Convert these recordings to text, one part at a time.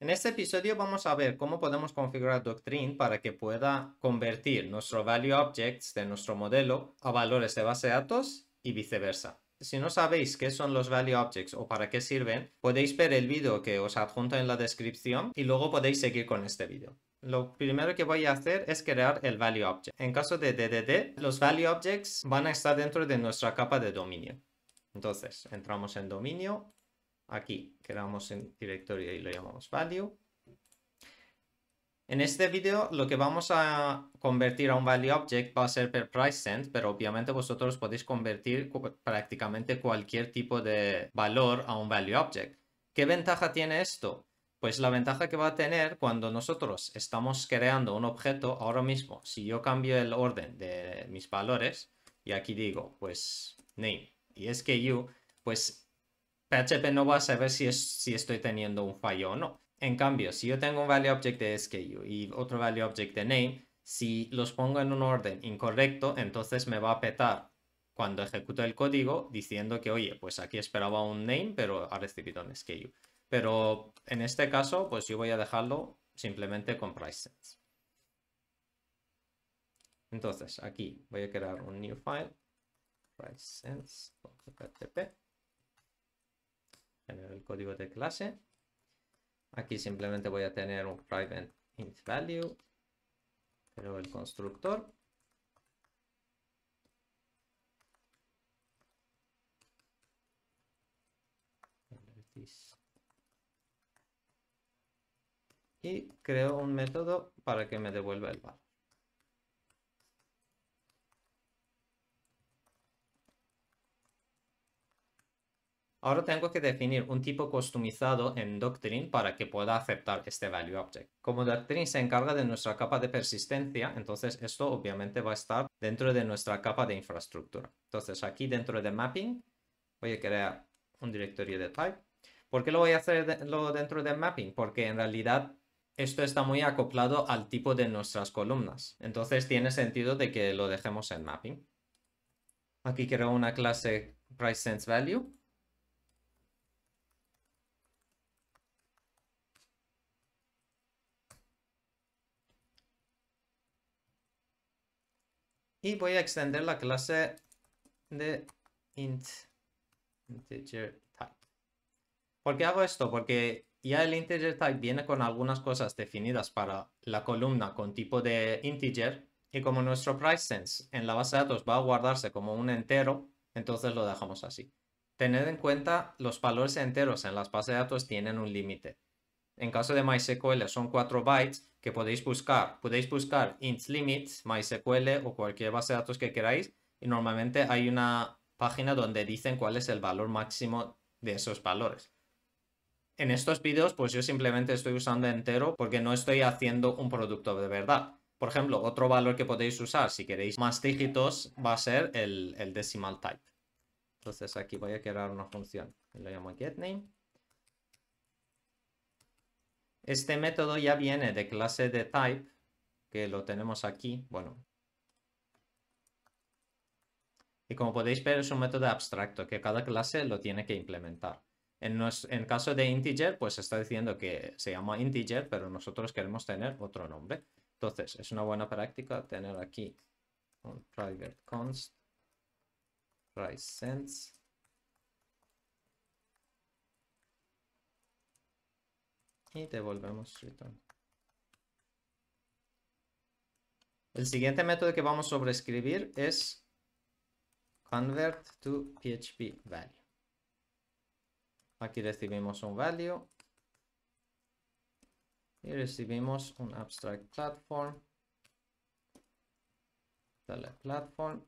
En este episodio vamos a ver cómo podemos configurar Doctrine para que pueda convertir nuestro value objects de nuestro modelo a valores de base de datos y viceversa. Si no sabéis qué son los value objects o para qué sirven, podéis ver el vídeo que os adjunto en la descripción y luego podéis seguir con este vídeo. Lo primero que voy a hacer es crear el value object. En caso de DDD, los value objects van a estar dentro de nuestra capa de dominio. Entonces, entramos en dominio aquí, creamos en directorio y lo llamamos value. En este vídeo lo que vamos a convertir a un value object va a ser per price cent, pero obviamente vosotros podéis convertir prácticamente cualquier tipo de valor a un value object. ¿Qué ventaja tiene esto? Pues la ventaja que va a tener cuando nosotros estamos creando un objeto ahora mismo, si yo cambio el orden de mis valores y aquí digo pues name y es que you, pues PHP no va a saber si, estoy teniendo un fallo o no. En cambio, si yo tengo un value object de SKU y otro value object de name, si los pongo en un orden incorrecto, entonces me va a petar cuando ejecuto el código diciendo que, oye, pues aquí esperaba un name, pero ha recibido un SKU. Pero en este caso, pues yo voy a dejarlo simplemente con price sense. Entonces, aquí voy a crear un new file, price el código de clase. Aquí simplemente voy a tener un private int value, creo el constructor. Y creo un método para que me devuelva el valor. Ahora tengo que definir un tipo customizado en Doctrine para que pueda aceptar este value object. Como Doctrine se encarga de nuestra capa de persistencia, entonces esto obviamente va a estar dentro de nuestra capa de infraestructura. Entonces aquí dentro de mapping voy a crear un directorio de type. ¿Por qué lo voy a hacer dentro de mapping? Porque en realidad esto está muy acoplado al tipo de nuestras columnas. Entonces tiene sentido de que lo dejemos en mapping. Aquí creo una clase price Y voy a extender la clase de int integer type. ¿Por qué hago esto? Porque ya el integer type viene con algunas cosas definidas para la columna con tipo de integer. Y como nuestro price sense en la base de datos va a guardarse como un entero, entonces lo dejamos así. Tened en cuenta los valores enteros en las bases de datos tienen un límite. En caso de MySQL son 4 bytes que podéis buscar. Podéis buscar int limit, MySQL o cualquier base de datos que queráis. Y normalmente hay una página donde dicen cuál es el valor máximo de esos valores. En estos vídeos, pues yo simplemente estoy usando entero porque no estoy haciendo un producto de verdad. Por ejemplo, otro valor que podéis usar si queréis más dígitos va a ser el, decimal type. Entonces aquí voy a crear una función. Lo llamo getName. Este método ya viene de clase de type, que lo tenemos aquí, bueno. Y como podéis ver es un método abstracto que cada clase lo tiene que implementar. En, en caso de integer, pues está diciendo que se llama integer, pero nosotros queremos tener otro nombre. Entonces, es una buena práctica tener aquí un private const, price sense Y devolvemos El siguiente método que vamos a sobreescribir es convert to PHP value. Aquí recibimos un value y recibimos un abstract platform. Dale platform.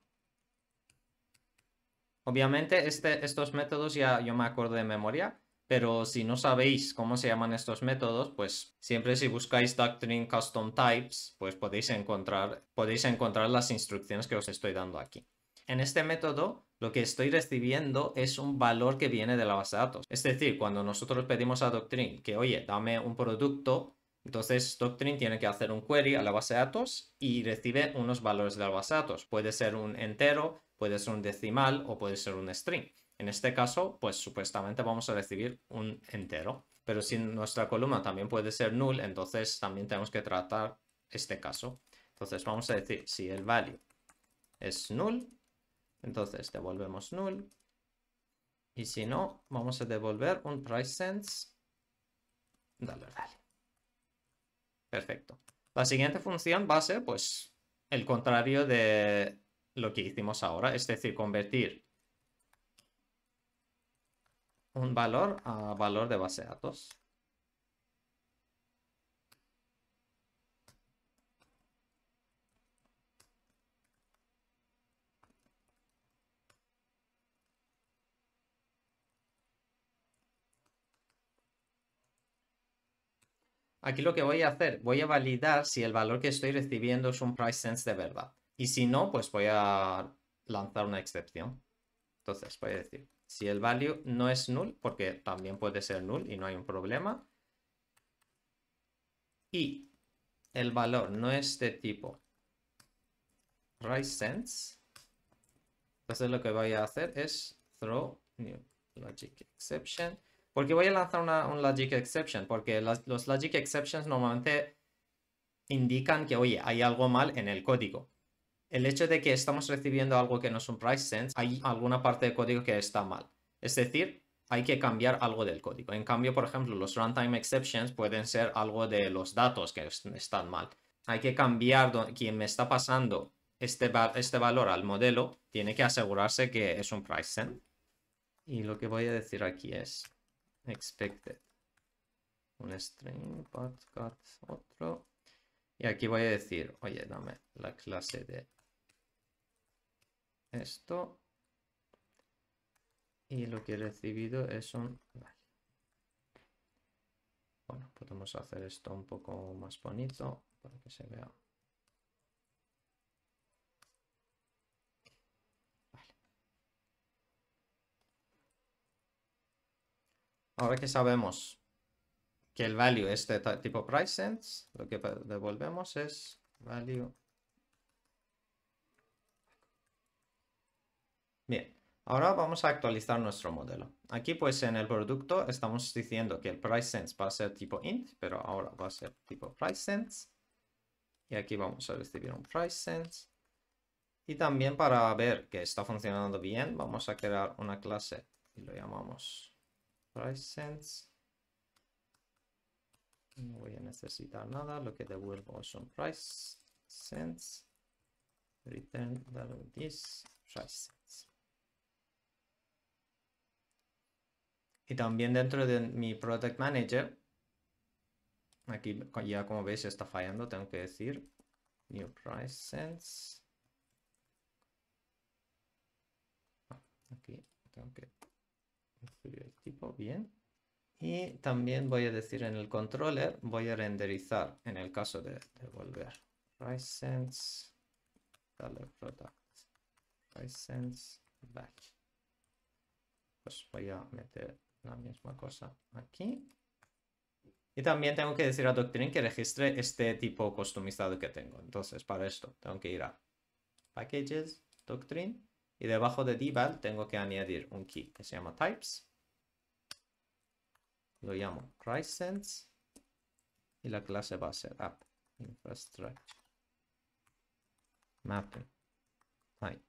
Obviamente este, estos métodos ya yo me acuerdo de memoria, pero si no sabéis cómo se llaman estos métodos, pues siempre si buscáis Doctrine Custom Types, pues podéis encontrar, podéis encontrar las instrucciones que os estoy dando aquí. En este método, lo que estoy recibiendo es un valor que viene de la base de datos. Es decir, cuando nosotros pedimos a Doctrine que, oye, dame un producto, entonces Doctrine tiene que hacer un query a la base de datos y recibe unos valores de la base de datos. Puede ser un entero, puede ser un decimal o puede ser un string. En este caso, pues supuestamente vamos a recibir un entero. Pero si nuestra columna también puede ser null, entonces también tenemos que tratar este caso. Entonces vamos a decir si el value es null, entonces devolvemos null. Y si no, vamos a devolver un price sense Perfecto. La siguiente función va a ser pues el contrario de lo que hicimos ahora, es decir, convertir un valor a valor de base de datos. Aquí lo que voy a hacer, voy a validar si el valor que estoy recibiendo es un price sense de verdad. Y si no, pues voy a lanzar una excepción. Entonces, voy a decir si el value no es null, porque también puede ser null y no hay un problema. Y el valor no es de tipo RiseSense. Entonces lo que voy a hacer es throw new logic exception. Porque voy a lanzar una, un logic exception, porque los logic exceptions normalmente indican que, oye, hay algo mal en el código. El hecho de que estamos recibiendo algo que no es un price sense, hay alguna parte del código que está mal. Es decir, hay que cambiar algo del código. En cambio, por ejemplo, los runtime exceptions pueden ser algo de los datos que están mal. Hay que cambiar quien me está pasando este, este valor al modelo, tiene que asegurarse que es un price sense. Y lo que voy a decir aquí es expected. Un string, otro. Y aquí voy a decir, oye, dame la clase de esto y lo que he recibido es un vale. bueno podemos hacer esto un poco más bonito para que se vea ahora que sabemos que el value este tipo price sense lo que devolvemos es value Bien, ahora vamos a actualizar nuestro modelo. Aquí pues en el producto estamos diciendo que el price sense va a ser tipo int, pero ahora va a ser tipo price sense. Y aquí vamos a recibir un price sense. Y también para ver que está funcionando bien, vamos a crear una clase y lo llamamos price sense. No voy a necesitar nada, lo que devuelvo es un price sense. Return value this price sense. Y también dentro de mi Product Manager, aquí ya como veis está fallando, tengo que decir New Price Sense. Aquí tengo que escribir el tipo, bien. Y también voy a decir en el controller, voy a renderizar en el caso de devolver. Price Sense, color product, price sense, batch. Pues voy a meter la misma cosa aquí. Y también tengo que decir a Doctrine que registre este tipo customizado que tengo. Entonces, para esto, tengo que ir a Packages, Doctrine, y debajo de Deval tengo que añadir un key que se llama Types. Lo llamo PriceSense Y la clase va a ser App Infrastructure Mapping Type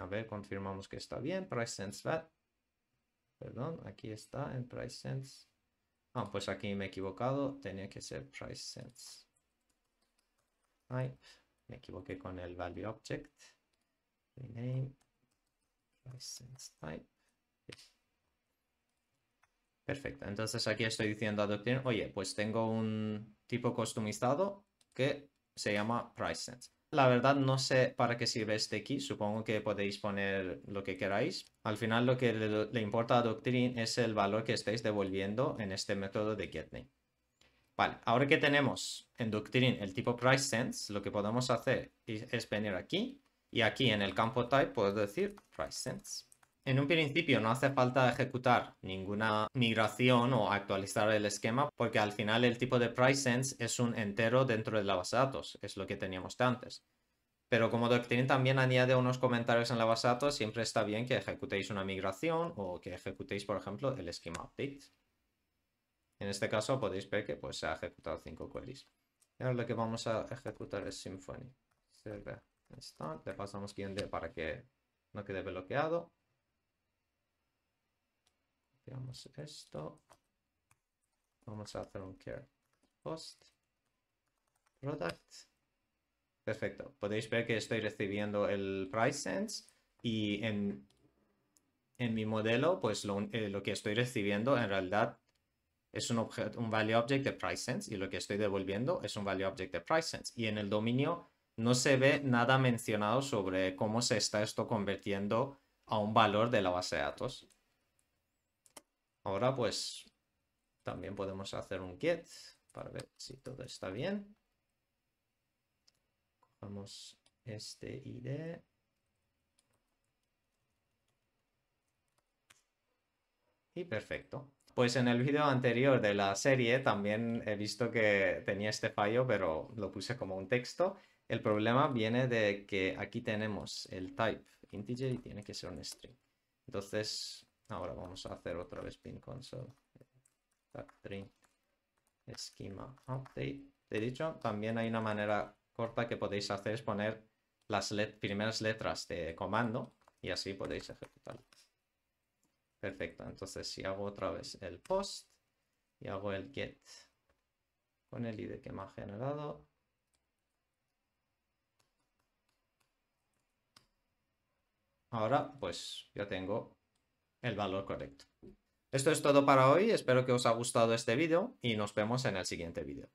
a ver, confirmamos que está bien. Price sense Perdón, aquí está en price sense. Ah, pues aquí me he equivocado. Tenía que ser price sense. me equivoqué con el value object. Rename price sense type. Perfecto, entonces aquí estoy diciendo a oye, pues tengo un tipo customizado que se llama price sense la verdad no sé para qué sirve este key, supongo que podéis poner lo que queráis. Al final lo que le, importa a Doctrine es el valor que estáis devolviendo en este método de getName. Vale, ahora que tenemos en Doctrine el tipo PriceSense, lo que podemos hacer es venir aquí y aquí en el campo type puedo decir PriceSense. En un principio no hace falta ejecutar ninguna migración o actualizar el esquema porque al final el tipo de price PriceSense es un entero dentro de la base de datos, es lo que teníamos antes. Pero como Doctrine también añade unos comentarios en la base de datos, siempre está bien que ejecutéis una migración o que ejecutéis, por ejemplo, el esquema update. En este caso podéis ver que pues, se ha ejecutado cinco queries. ahora lo que vamos a ejecutar es Symfony. Le pasamos guión D para que no quede bloqueado. Copiamos esto. Vamos a hacer un care post product. Perfecto. Podéis ver que estoy recibiendo el price sense y en, mi modelo, pues eh, lo, que estoy recibiendo en realidad es un, un value object de price sense y lo que estoy devolviendo es un value object de price sense. Y en el dominio no se ve nada mencionado sobre cómo se está esto convirtiendo a un valor de la base de datos. Ahora pues también podemos hacer un get para ver si todo está bien. Cogemos este ID. Y perfecto. Pues en el vídeo anterior de la serie también he visto que tenía este fallo, pero lo puse como un texto. El problema viene de que aquí tenemos el type integer y tiene que ser un string. Entonces Ahora vamos a hacer otra vez pin console. Doctrine Esquema update. De dicho, también hay una manera corta que podéis hacer es poner las primeras letras de comando y así podéis ejecutar. Perfecto, entonces si hago otra vez el post y hago el get con el id que me ha generado. Ahora pues ya tengo el valor correcto. Esto es todo para hoy, espero que os haya gustado este vídeo y nos vemos en el siguiente vídeo.